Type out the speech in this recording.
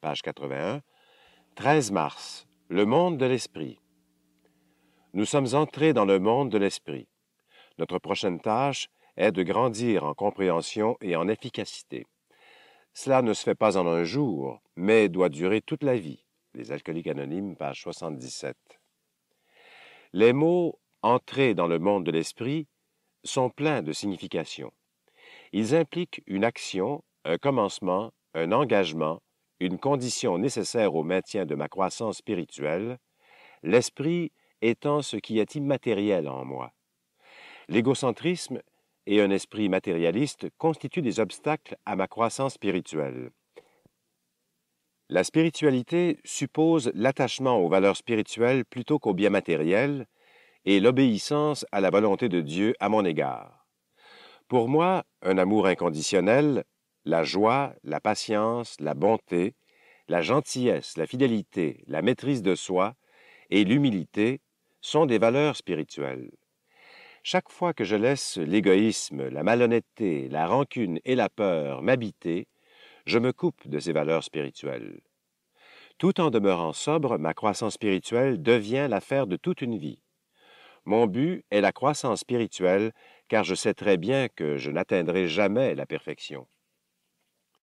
page 81. 13 mars, le monde de l'esprit. Nous sommes entrés dans le monde de l'esprit. Notre prochaine tâche est de grandir en compréhension et en efficacité. Cela ne se fait pas en un jour, mais doit durer toute la vie. Les Alcooliques Anonymes, page 77. Les mots entrer dans le monde de l'esprit sont pleins de signification. Ils impliquent une action, un commencement, un engagement, une condition nécessaire au maintien de ma croissance spirituelle, l'esprit étant ce qui est immatériel en moi. L'égocentrisme et un esprit matérialiste constituent des obstacles à ma croissance spirituelle. La spiritualité suppose l'attachement aux valeurs spirituelles plutôt qu'aux biens matériels et l'obéissance à la volonté de Dieu à mon égard. Pour moi, un amour inconditionnel, la joie, la patience, la bonté, la gentillesse, la fidélité, la maîtrise de soi et l'humilité sont des valeurs spirituelles. Chaque fois que je laisse l'égoïsme, la malhonnêteté, la rancune et la peur m'habiter, je me coupe de ces valeurs spirituelles. Tout en demeurant sobre, ma croissance spirituelle devient l'affaire de toute une vie. Mon but est la croissance spirituelle, car je sais très bien que je n'atteindrai jamais la perfection.